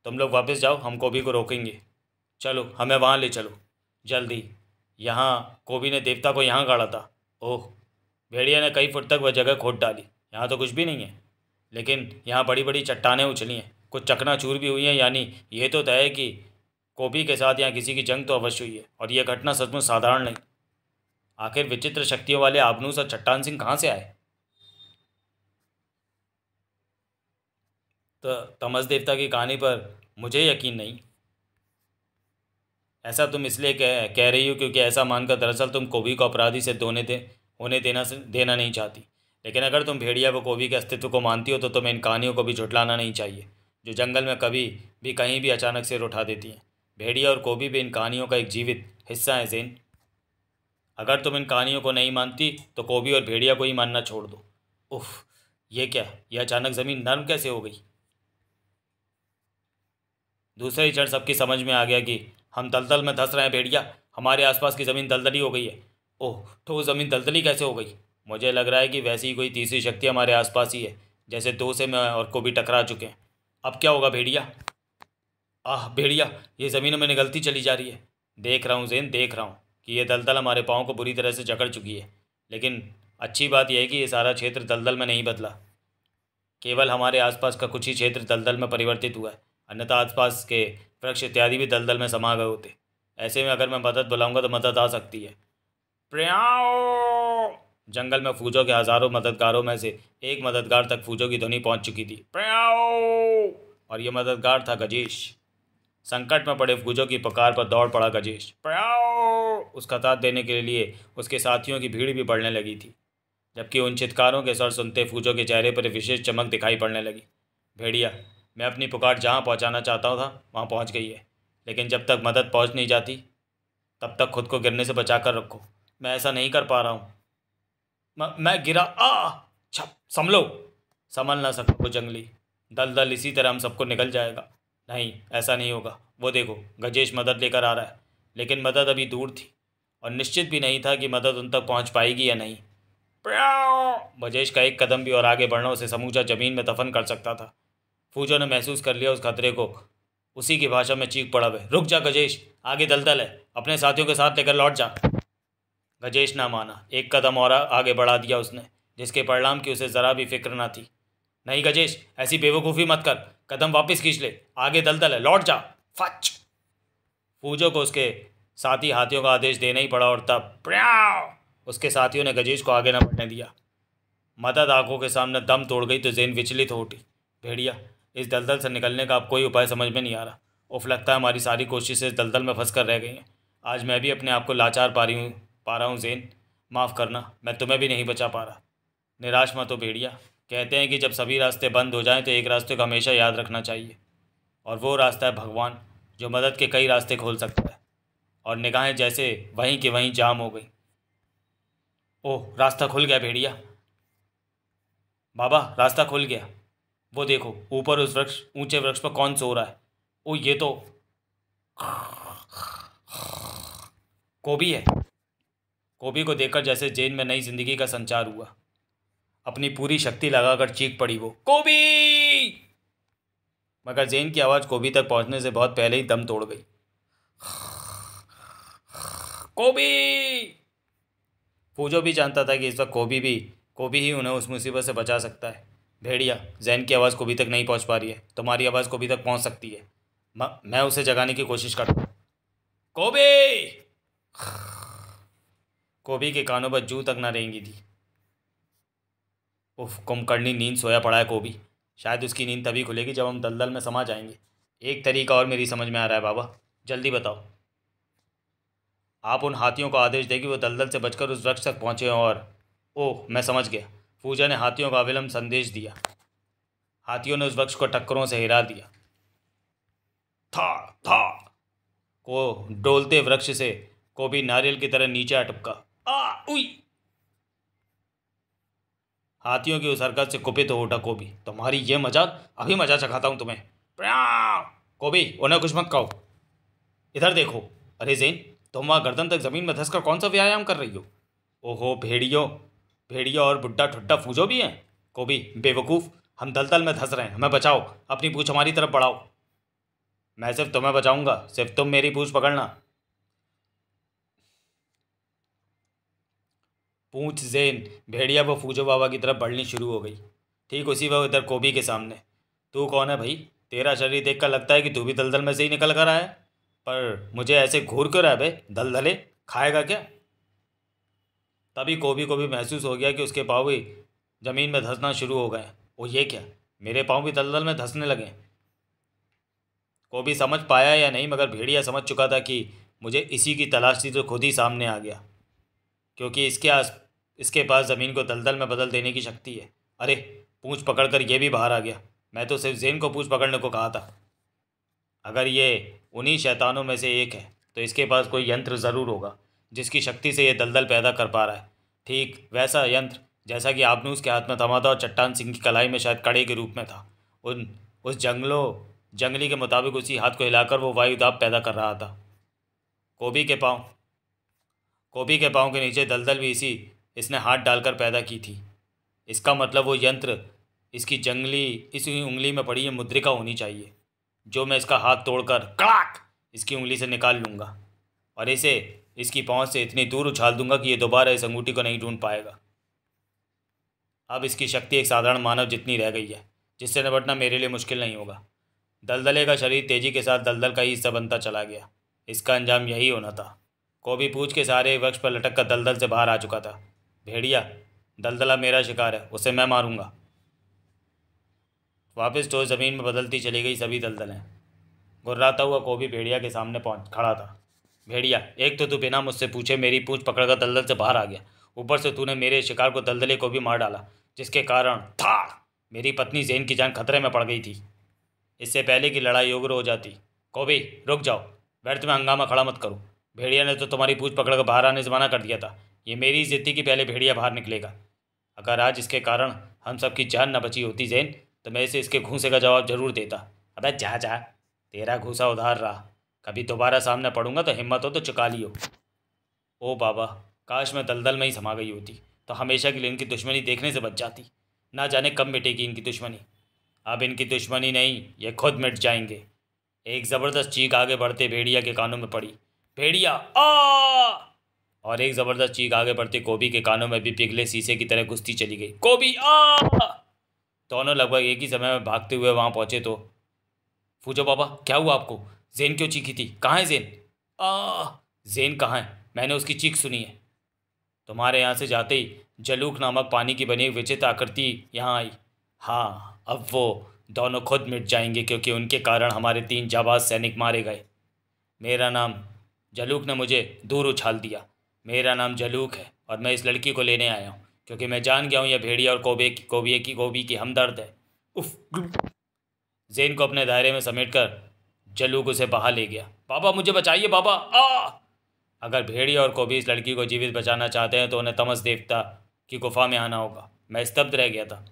तुम लोग वापस जाओ हम कोबी को रोकेंगे चलो हमें वहाँ ले चलो जल्दी यहाँ कोबी ने देवता को यहाँ गाड़ा था ओह भेड़िया ने कई फुट तक वह जगह खोद डाली यहाँ तो कुछ भी नहीं है लेकिन यहाँ बड़ी बड़ी चट्टानें उछली हैं कुछ चकनाचूर भी हुई हैं यानी ये तो तय है कि कोबी के साथ यहाँ किसी की जंग तो अवश्य हुई है और यह घटना सचमुच साधारण नहीं आखिर विचित्र शक्तियों वाले आबनूस और चट्टान सिंह कहाँ से आए तो तमस देवता की कहानी पर मुझे यकीन नहीं ऐसा तुम इसलिए कह कह रही हो क्योंकि ऐसा मानकर दरअसल तुम कोबी को अपराधी से धोने दे होने देना देना नहीं चाहती लेकिन अगर तुम भेड़िया व कोबी के अस्तित्व को मानती हो तो तुम्हें इन कहानियों को भी झुटलाना नहीं चाहिए जो जंगल में कभी भी कहीं भी अचानक सिर उठा देती हैं भेड़िया और कोबी भी इन कहानियों का एक जीवित हिस्सा है जेन अगर तुम इन कहानियों को नहीं मानती तो कोबी और भेड़िया को ही मानना छोड़ दो उफ ये क्या यह अचानक ज़मीन नर्म कैसे हो गई दूसरे ही क्षण सबकी समझ में आ गया कि हम दलदल में धंस रहे हैं भेड़िया हमारे आसपास की ज़मीन दलदली हो गई है ओह तो वो ज़मीन दलदली कैसे हो गई मुझे लग रहा है कि वैसी ही कोई तीसरी शक्ति हमारे आसपास ही है जैसे दो से मैं और को भी टकरा चुके हैं अब क्या होगा भेड़िया आह भेड़िया ये ज़मीन में निकलती चली जा रही है देख रहा हूँ जेन देख रहा हूँ कि ये दलदल हमारे पाँव को बुरी तरह से जकड़ चुकी है लेकिन अच्छी बात यह है कि ये सारा क्षेत्र दलदल में नहीं बदला केवल हमारे आसपास का कुछ ही क्षेत्र दलदल में परिवर्तित हुआ है अन्यथा आसपास के वृक्ष इत्यादि भी दलदल में समा गए होते ऐसे में अगर मैं मदद बुलाऊंगा तो मदद आ सकती है प्रयाओ जंगल में फूजो के हज़ारों मददगारों में से एक मददगार तक फूजो की ध्वनि पहुंच चुकी थी प्रयाओ और यह मददगार था गजेश संकट में पड़े फूजो की पकार पर दौड़ पड़ा गजेश प्रयाओ उसका साथ देने के लिए उसके साथियों की भीड़ भी बढ़ने लगी थी जबकि उन चित्कारों के स्वर सुनते फूजो के चेहरे पर विशेष चमक दिखाई पड़ने लगी भेड़िया मैं अपनी पुकार जहाँ पहुँचाना चाहता था वहाँ पहुँच गई है लेकिन जब तक मदद पहुँच नहीं जाती तब तक खुद को गिरने से बचा कर रखो मैं ऐसा नहीं कर पा रहा हूँ मैं गिरा आ छप संभलो संभल ना सको वो जंगली दल दल इसी तरह हम सबको निकल जाएगा नहीं ऐसा नहीं होगा वो देखो गजेश मदद लेकर आ रहा है लेकिन मदद अभी दूर थी और निश्चित भी नहीं था कि मदद उन तक पहुंच पाएगी या नहीं बजेश का एक कदम भी और आगे बढ़ना उसे समूचा ज़मीन में दफन कर सकता था फूजो ने महसूस कर लिया उस खतरे को उसी की भाषा में चीख पड़ा वे रुक जा गजेश आगे दलदल है अपने साथियों के साथ लेकर लौट जा गजेश ना माना एक कदम और आगे बढ़ा दिया उसने जिसके परिणाम की उसे ज़रा भी फिक्र ना थी नहीं गजेश ऐसी बेवकूफ़ी मत कर कदम वापस खींच ले आगे दलदल है लौट जा फच फूजो को उसके साथी हाथियों का आदेश देना ही पड़ा और तब प्याव उसके साथियों ने गजेश को आगे न बढ़ने दिया मदद आंखों के सामने दम तोड़ गई तो जेन विचलित हो उठी भेड़िया इस दलदल से निकलने का अब कोई उपाय समझ में नहीं आ रहा उफ लगता है हमारी सारी कोशिशें इस दलदल में फंस कर रह गई हैं आज मैं भी अपने आप को लाचार पा रही हूँ पा रहा हूँ जेन माफ़ करना मैं तुम्हें भी नहीं बचा पा रहा निराश मत हो भेड़िया कहते हैं कि जब सभी रास्ते बंद हो जाएं तो एक रास्ते को हमेशा याद रखना चाहिए और वो रास्ता है भगवान जो मदद के कई रास्ते खोल सकता है और निगाहें जैसे वहीं के वहीं जाम हो गई ओह रास्ता खुल गया भेड़िया बाबा रास्ता खुल गया वो देखो ऊपर उस वृक्ष ऊंचे वृक्ष पर कौन सो रहा है ओ ये तो कोबी है कोबी को देखकर जैसे जेन में नई जिंदगी का संचार हुआ अपनी पूरी शक्ति लगाकर चीख पड़ी वो कोबी मगर जेन की आवाज़ कोबी तक पहुंचने से बहुत पहले ही दम तोड़ गई कोबी पूजो भी जानता था कि इस वक्त कोबी भी कोबी ही उन्हें उस मुसीबत से बचा सकता है भेड़िया जैन की आवाज़ को अभी तक नहीं पहुंच पा रही है तुम्हारी आवाज़ को अभी तक पहुंच सकती है म, मैं उसे जगाने की कोशिश करता हूँ कोबी कोबी के कानों पर जू तक ना रहेंगी थी उफ कुमकर्णी नींद सोया पड़ा है कोबी शायद उसकी नींद तभी खुलेगी जब हम दलदल में समा जाएंगे एक तरीका और मेरी समझ में आ रहा है बाबा जल्दी बताओ आप उन हाथियों को आदेश देगी वो दलदल से बचकर उस वृक्ष तक पहुँचे और ओह मैं समझ गया पूजा ने हाथियों का अविलंब संदेश दिया हाथियों ने उस वृक्ष को टक्करों से हिरा दिया था था को डोलते वृक्ष से को भी नारियल की तरह नीचे अटपका आ उई हाथियों की उस हरकत से कुपित हो उठा कोबी तुम्हारी यह मजाक अभी मजा चखाता हूं तुम्हें कोबी उन्हें कुछ मत कहो इधर देखो अरे जैन तुम वहां गर्दन तक ज़मीन में धंसकर कौन सा व्यायाम कर रही हो ओहो भेड़ियो भेड़िया और बुड्ढा ठुड्डा फूजो भी हैं कोबी बेवकूफ़ हम दलदल में धंस रहे हैं हमें बचाओ अपनी पूछ हमारी तरफ बढ़ाओ मैं सिर्फ तुम्हें बचाऊंगा सिर्फ तुम मेरी पूछ पकड़ना पूछ जेन भेड़िया व फूजो बाबा की तरफ बढ़नी शुरू हो गई ठीक उसी वक्त इधर कोबी के सामने तू कौन है भाई तेरा शरीर देख कर लगता है कि तू भी दलदल में से ही निकल कर आया पर मुझे ऐसे घूर क्यों रहा है भाई दलदले खाएगा क्या तभी कोबी को भी महसूस हो गया कि उसके पाँव भी ज़मीन में धंसना शुरू हो गए और ये क्या मेरे पाँव भी दलदल में धंसने लगे कोबी समझ पाया या नहीं मगर भेड़िया समझ चुका था कि मुझे इसी की तलाश थी तो खुद ही सामने आ गया क्योंकि इसके आस इसके पास ज़मीन को दलदल में बदल देने की शक्ति है अरे पूँछ पकड़कर ये भी बाहर आ गया मैं तो सिर्फ जेन को पूछ पकड़ने को कहा था अगर ये उन्हीं शैतानों में से एक है तो इसके पास कोई यंत्र ज़रूर होगा जिसकी शक्ति से ये दलदल पैदा कर पा रहा है ठीक वैसा यंत्र जैसा कि आपने उसके हाथ में थमा था और चट्टान सिंह की कलाई में शायद कड़े के रूप में था उन उस जंगलों जंगली के मुताबिक उसी हाथ को हिलाकर वो वायुदाब पैदा कर रहा था कोबी के पाँव कोबी के पाँव के नीचे दलदल भी इसी इसने हाथ डालकर पैदा की थी इसका मतलब वो यंत्र इसकी जंगली इसी उंगली में पड़ी है मुद्रिका होनी चाहिए जो मैं इसका हाथ तोड़कर कड़ाक इसकी उंगली से निकाल लूँगा और इसे इसकी पहुंच से इतनी दूर उछाल दूंगा कि यह दोबारा इस अंगूठी को नहीं ढूंढ पाएगा अब इसकी शक्ति एक साधारण मानव जितनी रह गई है जिससे निपटना मेरे लिए मुश्किल नहीं होगा दलदले का शरीर तेजी के साथ दलदल का ही हिस्सा बनता चला गया इसका अंजाम यही होना था कोबी पूछ के सारे वृक्ष पर लटक कर दलदल से बाहर आ चुका था भेड़िया दलदला मेरा शिकार है उसे मैं मारूंगा वापस टोस ज़मीन में बदलती चली गई सभी दलदलें गुर्राता हुआ कोबी भेड़िया के सामने पहुंच खड़ा था भेड़िया एक तो तू बिना मुझसे पूछे मेरी पूछ पकड़कर दलदल से बाहर आ गया ऊपर से तूने मेरे शिकार को दलदले को भी मार डाला जिसके कारण था मेरी पत्नी जैन की जान खतरे में पड़ गई थी इससे पहले की लड़ाई उग्र हो जाती कोबी रुक जाओ व्यर्थ में हंगामा खड़ा मत करो भेड़िया ने तो तुम्हारी पूछ पकड़कर बाहर आने से मना कर दिया था ये मेरी जिद्दी की पहले भेड़िया बाहर निकलेगा अगर आज इसके कारण हम सब की जान न बची होती जैन तो मैं इसे इसके घूसे का जवाब जरूर देता अबे जा जा तेरा घूसा उधार रहा कभी दोबारा सामने पड़ूंगा तो हिम्मत हो तो चुका लियो ओ बाबा काश मैं दलदल में ही समा गई होती तो हमेशा के लिए इनकी दुश्मनी देखने से बच जाती ना जाने कब मिटेगी इनकी दुश्मनी अब इनकी दुश्मनी नहीं ये खुद मिट जाएंगे एक ज़बरदस्त चीख आगे बढ़ते भेड़िया के कानों में पड़ी भेड़िया आ और एक ज़बरदस्त चीख आगे बढ़ते कोबी के कानों में भी पिघले शीशे की तरह घुसती चली गई कोबी आ दोनों लगभग एक ही समय में भागते हुए वहाँ पहुँचे तो पूछो पापा क्या हुआ आपको जेन क्यों चीखी थी कहाँ है जेन आ जेन कहाँ है मैंने उसकी चीख सुनी है तुम्हारे यहाँ से जाते ही जलूक नामक पानी की बनी विचित्र आकृति यहाँ आई हाँ अब वो दोनों खुद मिट जाएंगे क्योंकि उनके कारण हमारे तीन जाबाज सैनिक मारे गए मेरा नाम जलूक ने मुझे दूर उछाल दिया मेरा नाम जलूक है और मैं इस लड़की को लेने आया हूँ क्योंकि मैं जान गया हूँ यह भेड़िया और कोबे की कोबिए की गोभी की हमदर्द है उफ जेन को अपने दायरे में समेट कर जलूक उसे बहा ले गया बाबा मुझे बचाइए बाबा आ अगर भेड़िया और कोबी इस लड़की को जीवित बचाना चाहते हैं तो उन्हें तमस देवता की गुफा में आना होगा मैं स्तब्ध रह गया था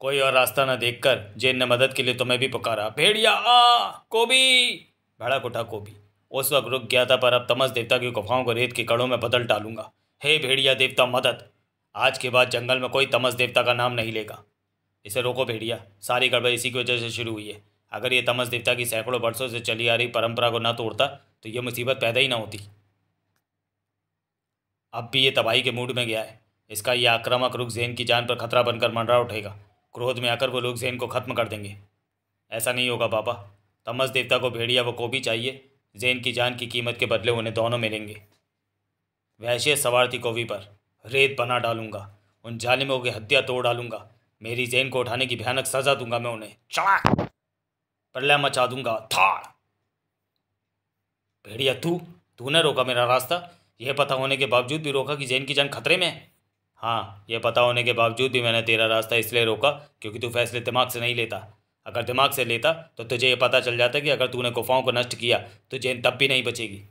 कोई और रास्ता न देखकर जेन ने मदद के लिए तुम्हें भी पुकारा भेड़िया आ कोबी भड़क उठा कोबी उस वक्त रुक गया था पर अब तमस देवता की गुफाओं को रेत के कड़ों में बदल डालूंगा हे भेड़िया देवता मदद आज के बाद जंगल में कोई तमस देवता का नाम नहीं लेगा इसे रोको भेड़िया सारी गड़बड़ इसी की वजह से शुरू हुई है अगर ये तमस देवता की सैकड़ों वर्षों से चली आ रही परंपरा को न तोड़ता तो ये मुसीबत पैदा ही ना होती अब भी ये तबाही के मूड में गया है इसका यह आक्रामक रुख जैन की जान पर खतरा बनकर मंडरा उठेगा क्रोध में आकर वो लोग जैन को खत्म कर देंगे ऐसा नहीं होगा पापा तमस देवता को भेड़िया व कोबी चाहिए जैन की जान की कीमत के बदले उन्हें दोनों मिलेंगे वैश्य सवार थी कोवी पर रेत बना डालूंगा उन जालिमों की हत्या तोड़ डालूंगा मेरी जैन को उठाने की भयानक सजा दूंगा मैं उन्हें चला प्रलय मचा दूंगा थाड़ भेड़िया तू तूने रोका मेरा रास्ता यह पता होने के बावजूद भी रोका कि जैन की जान खतरे में है हाँ यह पता होने के बावजूद भी मैंने तेरा रास्ता इसलिए रोका क्योंकि तू फैसले दिमाग से नहीं लेता अगर दिमाग से लेता तो तुझे यह पता चल जाता कि अगर तूने गुफाओं को नष्ट किया तो जैन तब भी नहीं बचेगी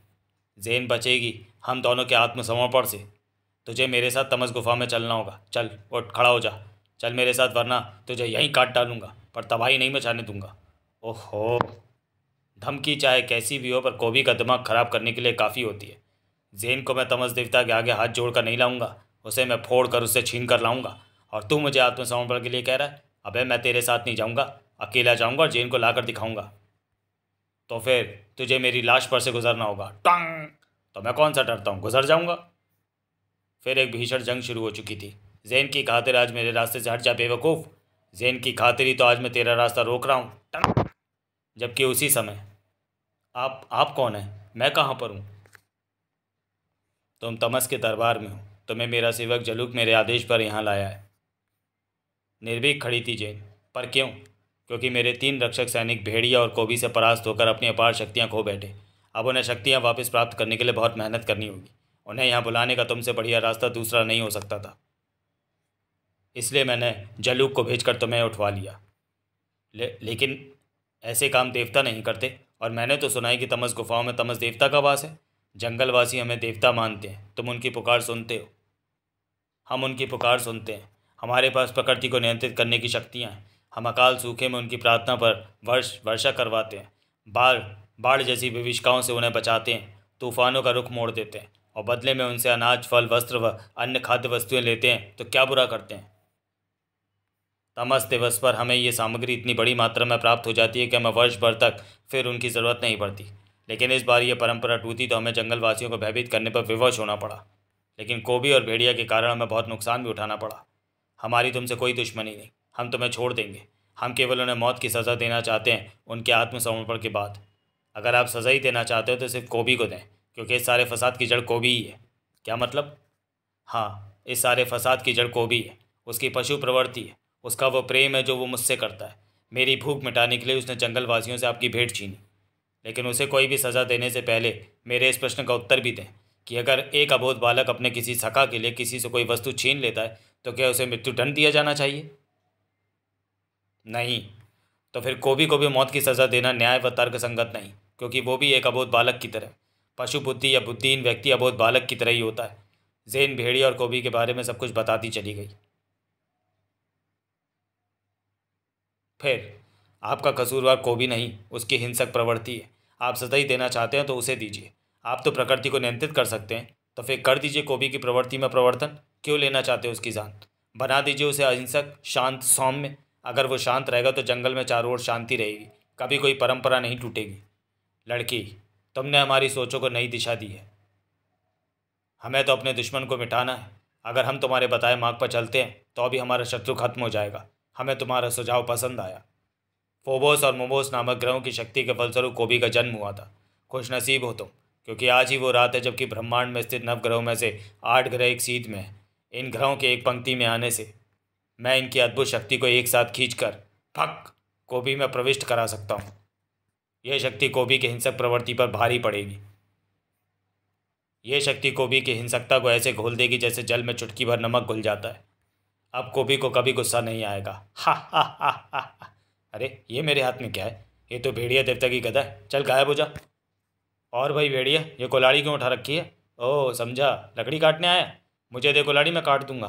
जैन बचेगी हम दोनों के आत्मसमर्पण से तुझे मेरे साथ तमस गुफा में चलना होगा चल उठ खड़ा हो जा चल मेरे साथ वरना तुझे यहीं काट डालूंगा पर तबाही नहीं मचाने दूंगा ओहो धमकी चाहे कैसी भी हो पर कोबी का दिमाग ख़राब करने के लिए काफ़ी होती है जेन को मैं तमस देवता के आगे हाथ जोड़कर नहीं लाऊंगा उसे मैं फोड़ कर उसे छीन कर लाऊंगा और तू मुझे आत्मसमर्पण के लिए कह रहा है अबे मैं तेरे साथ नहीं जाऊंगा अकेला जाऊंगा और जेन को लाकर दिखाऊंगा तो फिर तुझे मेरी लाश पर से गुजरना होगा टंग तो मैं कौन सा डरता हूँ गुजर जाऊँगा फिर एक भीषण जंग शुरू हो चुकी थी जैन की खातिर आज मेरे रास्ते से हट जा बेवकूफ़ जैन की खातिर ही तो आज मैं तेरा रास्ता रोक रहा हूँ टंग जबकि उसी समय आप आप कौन हैं मैं कहाँ पर हूँ तुम तमस के दरबार में हो तुम्हें मेरा सेवक जलूक मेरे आदेश पर यहाँ लाया है निर्भीक खड़ी थी जैन पर क्यों क्योंकि मेरे तीन रक्षक सैनिक भेड़िया और कोबी से परास्त होकर अपनी अपार शक्तियाँ खो बैठे अब उन्हें शक्तियाँ वापस प्राप्त करने के लिए बहुत मेहनत करनी होगी उन्हें यहाँ बुलाने का तुमसे बढ़िया रास्ता दूसरा नहीं हो सकता था इसलिए मैंने जलूक को भेजकर तुम्हें उठवा लिया ले, लेकिन ऐसे काम देवता नहीं करते और मैंने तो सुना है कि तमस गुफाओं में तमस देवता का वास है जंगलवासी हमें देवता मानते हैं तुम उनकी पुकार सुनते हो हम उनकी पुकार सुनते हैं हमारे पास प्रकृति को नियंत्रित करने की शक्तियाँ हैं हम अकाल सूखे में उनकी प्रार्थना पर वर्ष वर्षा करवाते हैं बाढ़ बाढ़ जैसी विविष्काओं से उन्हें बचाते हैं तूफानों का रुख मोड़ देते हैं और बदले में उनसे अनाज फल वस्त्र व अन्य खाद्य वस्तुएं लेते हैं तो क्या बुरा करते हैं तमस दिवस पर हमें ये सामग्री इतनी बड़ी मात्रा में प्राप्त हो जाती है कि हमें वर्ष भर तक फिर उनकी ज़रूरत नहीं पड़ती लेकिन इस बार ये परंपरा टूटी तो हमें जंगलवासियों को भयभीत करने पर विवश होना पड़ा लेकिन कोबी और भेड़िया के कारण हमें बहुत नुकसान भी उठाना पड़ा हमारी तुमसे कोई दुश्मनी नहीं हम तुम्हें छोड़ देंगे हम केवल उन्हें मौत की सज़ा देना चाहते हैं उनके आत्मसमर्पण के बाद अगर आप सज़ा ही देना चाहते हो तो सिर्फ कोबी को दें क्योंकि इस सारे फसाद की जड़ कोबी ही है क्या मतलब हाँ इस सारे फसाद की जड़ कोबी है उसकी पशु प्रवृत्ति है उसका वो प्रेम है जो वो मुझसे करता है मेरी भूख मिटाने के लिए उसने जंगलवासियों से आपकी भेंट छीनी लेकिन उसे कोई भी सज़ा देने से पहले मेरे इस प्रश्न का उत्तर भी दें कि अगर एक अबोध बालक अपने किसी सखा के लिए किसी से कोई वस्तु छीन लेता है तो क्या उसे मृत्युदंड दिया जाना चाहिए नहीं तो फिर कोबी को भी मौत की सज़ा देना न्याय व तर्क संगत नहीं क्योंकि वो भी एक अबोध बालक की तरह पशु बुद्धि या बुद्धिहीन व्यक्ति अबोध बालक की तरह ही होता है जेन भेड़िया और कोबी के बारे में सब कुछ बताती चली गई फिर आपका कसूरवार को भी नहीं उसकी हिंसक प्रवृत्ति है आप सतही देना चाहते हैं तो उसे दीजिए आप तो प्रकृति को नियंत्रित कर सकते हैं तो फिर कर दीजिए कोबी की प्रवृत्ति में प्रवर्तन क्यों लेना चाहते हो उसकी जान बना दीजिए उसे अहिंसक शांत सौम्य अगर वो शांत रहेगा तो जंगल में चारों ओर शांति रहेगी कभी कोई परंपरा नहीं टूटेगी लड़की तुमने हमारी सोचों को नई दिशा दी है हमें तो अपने दुश्मन को मिटाना है अगर हम तुम्हारे बताए मार्ग पर चलते हैं तो अभी हमारा शत्रु खत्म हो जाएगा हमें तुम्हारा सुझाव पसंद आया फोबोस और मोबोस नामक ग्रहों की शक्ति के फलस्वरूप कोबी का जन्म हुआ था खुशनसीब हो तुम क्योंकि आज ही वो रात है जबकि ब्रह्मांड में स्थित नव ग्रहों में से आठ ग्रह एक सीध में हैं इन ग्रहों के एक पंक्ति में आने से मैं इनकी अद्भुत शक्ति को एक साथ खींचकर फक कोबी में प्रविष्ट करा सकता हूँ यह शक्ति कोबी के हिंसक प्रवृत्ति पर भारी पड़ेगी यह शक्ति कोबी की हिंसकता को ऐसे घोल देगी जैसे जल में चुटकी भर नमक घुल जाता है अब गोभी को कभी गुस्सा नहीं आएगा हा हा हा हा अरे ये मेरे हाथ में क्या है ये तो भेड़िया देवता की गदा है चल गायब हो जा और भाई भेड़िया ये कोलाड़ी क्यों उठा रखी है ओ समझा लकड़ी काटने आया मुझे दे कोलाड़ी मैं काट दूंगा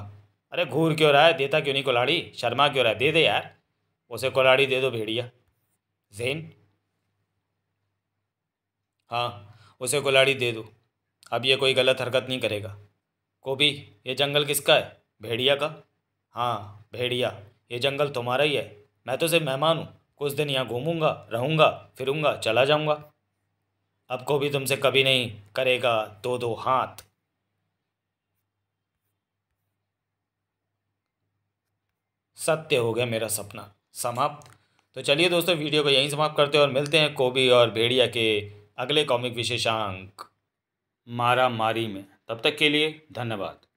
अरे घूर क्यों रहा है देता क्यों नहीं कोलाड़ी शर्मा क्यों रहा है दे दे यार उसे कोलाड़ी दे दो भेड़िया जैन हाँ उसे कोलाड़ी दे दो अब ये कोई गलत हरकत नहीं करेगा कोबी ये जंगल किसका है भेड़िया का हाँ भेड़िया ये जंगल तुम्हारा ही है मैं तो सिर्फ मेहमान हूँ कुछ दिन यहाँ घूमूंगा रहूँगा फिरूँगा चला जाऊँगा अब को भी तुमसे कभी नहीं करेगा दो तो दो हाथ सत्य हो गया मेरा सपना समाप्त तो चलिए दोस्तों वीडियो को यहीं समाप्त करते हैं और मिलते हैं कोबी और भेड़िया के अगले कॉमिक विशेषांक मारा मारी में तब तक के लिए धन्यवाद